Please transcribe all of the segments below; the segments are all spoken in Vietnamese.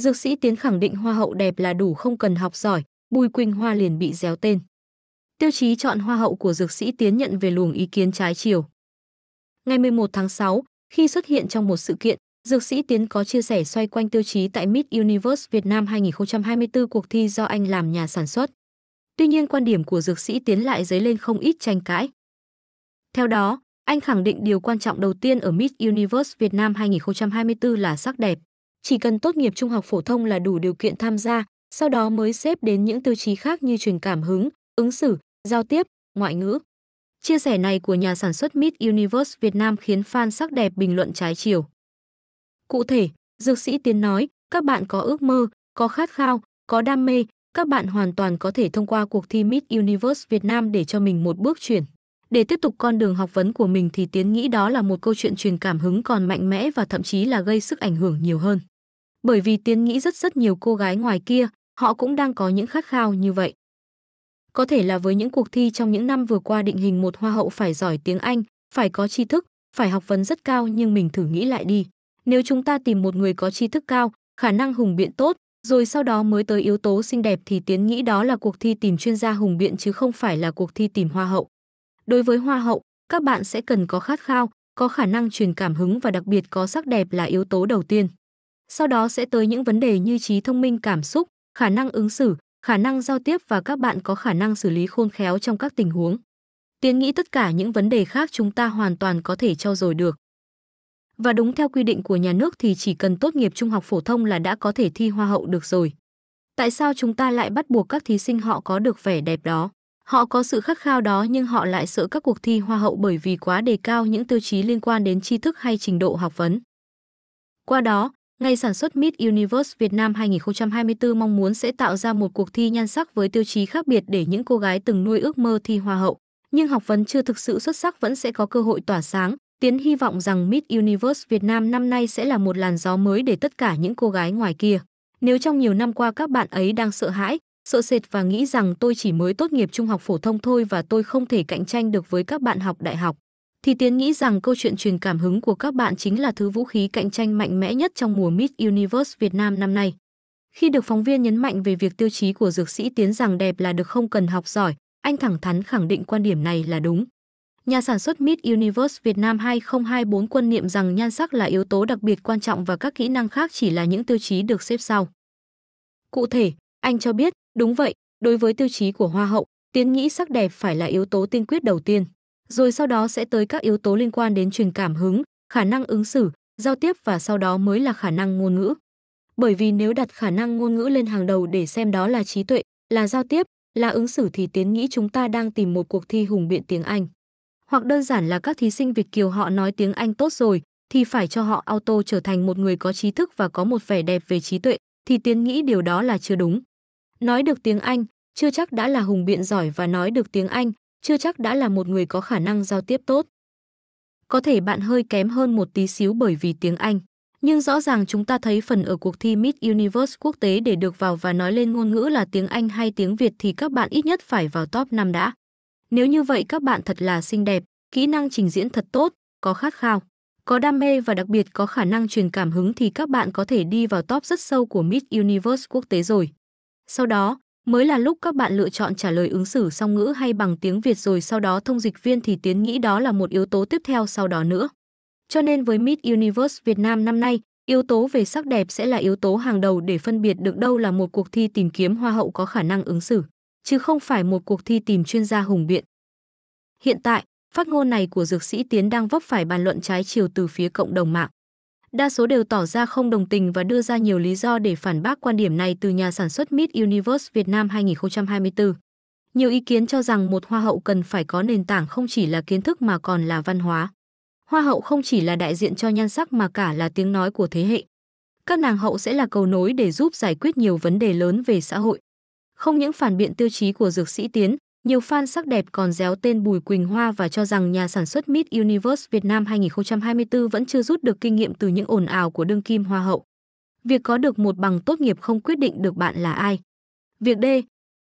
Dược sĩ Tiến khẳng định hoa hậu đẹp là đủ không cần học giỏi, Bùi Quỳnh Hoa liền bị déo tên. Tiêu chí chọn hoa hậu của dược sĩ Tiến nhận về luồng ý kiến trái chiều. Ngày 11 tháng 6, khi xuất hiện trong một sự kiện, dược sĩ Tiến có chia sẻ xoay quanh tiêu chí tại Miss Universe Việt Nam 2024 cuộc thi do anh làm nhà sản xuất. Tuy nhiên quan điểm của dược sĩ Tiến lại dấy lên không ít tranh cãi. Theo đó, anh khẳng định điều quan trọng đầu tiên ở Miss Universe Việt Nam 2024 là sắc đẹp chỉ cần tốt nghiệp trung học phổ thông là đủ điều kiện tham gia, sau đó mới xếp đến những tiêu chí khác như truyền cảm hứng, ứng xử, giao tiếp, ngoại ngữ. Chia sẻ này của nhà sản xuất Miss Universe Việt Nam khiến fan sắc đẹp bình luận trái chiều. Cụ thể, Dược sĩ Tiến nói, các bạn có ước mơ, có khát khao, có đam mê, các bạn hoàn toàn có thể thông qua cuộc thi Miss Universe Việt Nam để cho mình một bước chuyển. Để tiếp tục con đường học vấn của mình thì Tiến nghĩ đó là một câu chuyện truyền cảm hứng còn mạnh mẽ và thậm chí là gây sức ảnh hưởng nhiều hơn bởi vì Tiến nghĩ rất rất nhiều cô gái ngoài kia, họ cũng đang có những khát khao như vậy. Có thể là với những cuộc thi trong những năm vừa qua định hình một hoa hậu phải giỏi tiếng Anh, phải có tri thức, phải học vấn rất cao nhưng mình thử nghĩ lại đi. Nếu chúng ta tìm một người có tri thức cao, khả năng hùng biện tốt, rồi sau đó mới tới yếu tố xinh đẹp thì Tiến nghĩ đó là cuộc thi tìm chuyên gia hùng biện chứ không phải là cuộc thi tìm hoa hậu. Đối với hoa hậu, các bạn sẽ cần có khát khao, có khả năng truyền cảm hứng và đặc biệt có sắc đẹp là yếu tố đầu tiên sau đó sẽ tới những vấn đề như trí thông minh cảm xúc khả năng ứng xử khả năng giao tiếp và các bạn có khả năng xử lý khôn khéo trong các tình huống tiến nghĩ tất cả những vấn đề khác chúng ta hoàn toàn có thể trau dồi được và đúng theo quy định của nhà nước thì chỉ cần tốt nghiệp trung học phổ thông là đã có thể thi hoa hậu được rồi tại sao chúng ta lại bắt buộc các thí sinh họ có được vẻ đẹp đó họ có sự khát khao đó nhưng họ lại sợ các cuộc thi hoa hậu bởi vì quá đề cao những tiêu chí liên quan đến tri thức hay trình độ học vấn qua đó Ngày sản xuất Miss Universe Việt Nam 2024 mong muốn sẽ tạo ra một cuộc thi nhan sắc với tiêu chí khác biệt để những cô gái từng nuôi ước mơ thi hoa hậu, nhưng học vấn chưa thực sự xuất sắc vẫn sẽ có cơ hội tỏa sáng. Tiến hy vọng rằng Miss Universe Việt Nam năm nay sẽ là một làn gió mới để tất cả những cô gái ngoài kia. Nếu trong nhiều năm qua các bạn ấy đang sợ hãi, sợ sệt và nghĩ rằng tôi chỉ mới tốt nghiệp trung học phổ thông thôi và tôi không thể cạnh tranh được với các bạn học đại học thì Tiến nghĩ rằng câu chuyện truyền cảm hứng của các bạn chính là thứ vũ khí cạnh tranh mạnh mẽ nhất trong mùa Miss Universe Việt Nam năm nay. Khi được phóng viên nhấn mạnh về việc tiêu chí của dược sĩ Tiến rằng đẹp là được không cần học giỏi, anh thẳng thắn khẳng định quan điểm này là đúng. Nhà sản xuất Miss Universe Việt Nam 2024 quân niệm rằng nhan sắc là yếu tố đặc biệt quan trọng và các kỹ năng khác chỉ là những tiêu chí được xếp sau. Cụ thể, anh cho biết, đúng vậy, đối với tiêu chí của Hoa hậu, Tiến nghĩ sắc đẹp phải là yếu tố tiên quyết đầu tiên rồi sau đó sẽ tới các yếu tố liên quan đến truyền cảm hứng, khả năng ứng xử, giao tiếp và sau đó mới là khả năng ngôn ngữ. Bởi vì nếu đặt khả năng ngôn ngữ lên hàng đầu để xem đó là trí tuệ, là giao tiếp, là ứng xử thì tiến nghĩ chúng ta đang tìm một cuộc thi hùng biện tiếng Anh. Hoặc đơn giản là các thí sinh Việt Kiều họ nói tiếng Anh tốt rồi thì phải cho họ auto trở thành một người có trí thức và có một vẻ đẹp về trí tuệ thì tiến nghĩ điều đó là chưa đúng. Nói được tiếng Anh chưa chắc đã là hùng biện giỏi và nói được tiếng Anh chưa chắc đã là một người có khả năng giao tiếp tốt. Có thể bạn hơi kém hơn một tí xíu bởi vì tiếng Anh, nhưng rõ ràng chúng ta thấy phần ở cuộc thi Miss Universe quốc tế để được vào và nói lên ngôn ngữ là tiếng Anh hay tiếng Việt thì các bạn ít nhất phải vào top 5 đã. Nếu như vậy các bạn thật là xinh đẹp, kỹ năng trình diễn thật tốt, có khát khao, có đam mê và đặc biệt có khả năng truyền cảm hứng thì các bạn có thể đi vào top rất sâu của Miss Universe quốc tế rồi. Sau đó, mới là lúc các bạn lựa chọn trả lời ứng xử song ngữ hay bằng tiếng Việt rồi sau đó thông dịch viên thì tiến nghĩ đó là một yếu tố tiếp theo sau đó nữa. Cho nên với Miss Universe Việt Nam năm nay, yếu tố về sắc đẹp sẽ là yếu tố hàng đầu để phân biệt được đâu là một cuộc thi tìm kiếm hoa hậu có khả năng ứng xử, chứ không phải một cuộc thi tìm chuyên gia hùng biện. Hiện tại, phát ngôn này của dược sĩ Tiến đang vấp phải bàn luận trái chiều từ phía cộng đồng mạng đa số đều tỏ ra không đồng tình và đưa ra nhiều lý do để phản bác quan điểm này từ nhà sản xuất Miss Universe Việt Nam 2024. Nhiều ý kiến cho rằng một hoa hậu cần phải có nền tảng không chỉ là kiến thức mà còn là văn hóa. Hoa hậu không chỉ là đại diện cho nhan sắc mà cả là tiếng nói của thế hệ. Các nàng hậu sẽ là cầu nối để giúp giải quyết nhiều vấn đề lớn về xã hội. Không những phản biện tiêu chí của Dược Sĩ Tiến, nhiều fan sắc đẹp còn déo tên Bùi Quỳnh Hoa và cho rằng nhà sản xuất Miss Universe Việt Nam 2024 vẫn chưa rút được kinh nghiệm từ những ồn ào của đương kim hoa hậu. Việc có được một bằng tốt nghiệp không quyết định được bạn là ai. Việc D.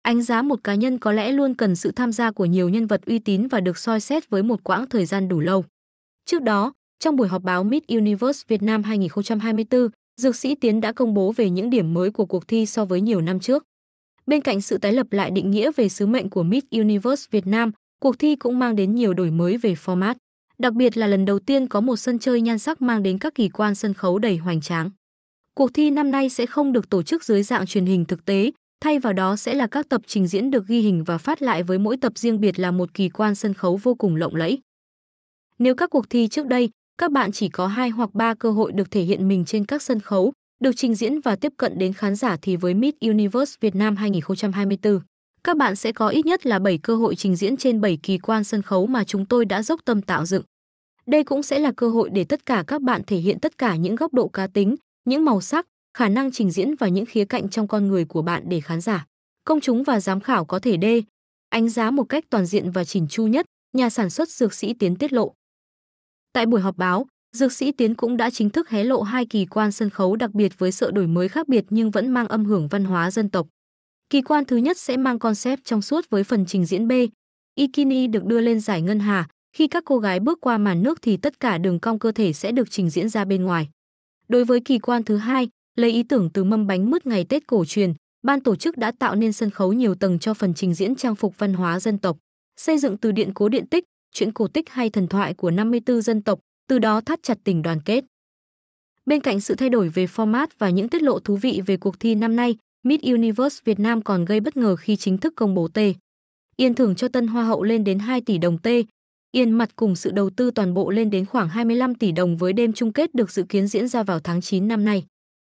Ánh giá một cá nhân có lẽ luôn cần sự tham gia của nhiều nhân vật uy tín và được soi xét với một quãng thời gian đủ lâu. Trước đó, trong buổi họp báo Miss Universe Việt Nam 2024, Dược sĩ Tiến đã công bố về những điểm mới của cuộc thi so với nhiều năm trước. Bên cạnh sự tái lập lại định nghĩa về sứ mệnh của Miss Universe Việt Nam, cuộc thi cũng mang đến nhiều đổi mới về format. Đặc biệt là lần đầu tiên có một sân chơi nhan sắc mang đến các kỳ quan sân khấu đầy hoành tráng. Cuộc thi năm nay sẽ không được tổ chức dưới dạng truyền hình thực tế, thay vào đó sẽ là các tập trình diễn được ghi hình và phát lại với mỗi tập riêng biệt là một kỳ quan sân khấu vô cùng lộng lẫy. Nếu các cuộc thi trước đây, các bạn chỉ có hai hoặc ba cơ hội được thể hiện mình trên các sân khấu, được trình diễn và tiếp cận đến khán giả thì với Miss Universe Việt Nam 2024, các bạn sẽ có ít nhất là 7 cơ hội trình diễn trên 7 kỳ quan sân khấu mà chúng tôi đã dốc tâm tạo dựng. Đây cũng sẽ là cơ hội để tất cả các bạn thể hiện tất cả những góc độ cá tính, những màu sắc, khả năng trình diễn và những khía cạnh trong con người của bạn để khán giả, công chúng và giám khảo có thể đê ánh giá một cách toàn diện và chỉnh chu nhất, nhà sản xuất dược sĩ Tiến tiết lộ. Tại buổi họp báo, Dược sĩ Tiến cũng đã chính thức hé lộ hai kỳ quan sân khấu đặc biệt với sự đổi mới khác biệt nhưng vẫn mang âm hưởng văn hóa dân tộc. Kỳ quan thứ nhất sẽ mang concept trong suốt với phần trình diễn B. Ikini được đưa lên giải ngân hà, khi các cô gái bước qua màn nước thì tất cả đường cong cơ thể sẽ được trình diễn ra bên ngoài. Đối với kỳ quan thứ hai, lấy ý tưởng từ mâm bánh mứt ngày Tết cổ truyền, ban tổ chức đã tạo nên sân khấu nhiều tầng cho phần trình diễn trang phục văn hóa dân tộc, xây dựng từ điện cố điện tích, chuyện cổ tích hay thần thoại của 54 dân tộc, từ đó thắt chặt tình đoàn kết. Bên cạnh sự thay đổi về format và những tiết lộ thú vị về cuộc thi năm nay, Miss Universe Việt Nam còn gây bất ngờ khi chính thức công bố T. Yên thưởng cho tân hoa hậu lên đến 2 tỷ đồng T. Yên mặt cùng sự đầu tư toàn bộ lên đến khoảng 25 tỷ đồng với đêm chung kết được dự kiến diễn ra vào tháng 9 năm nay.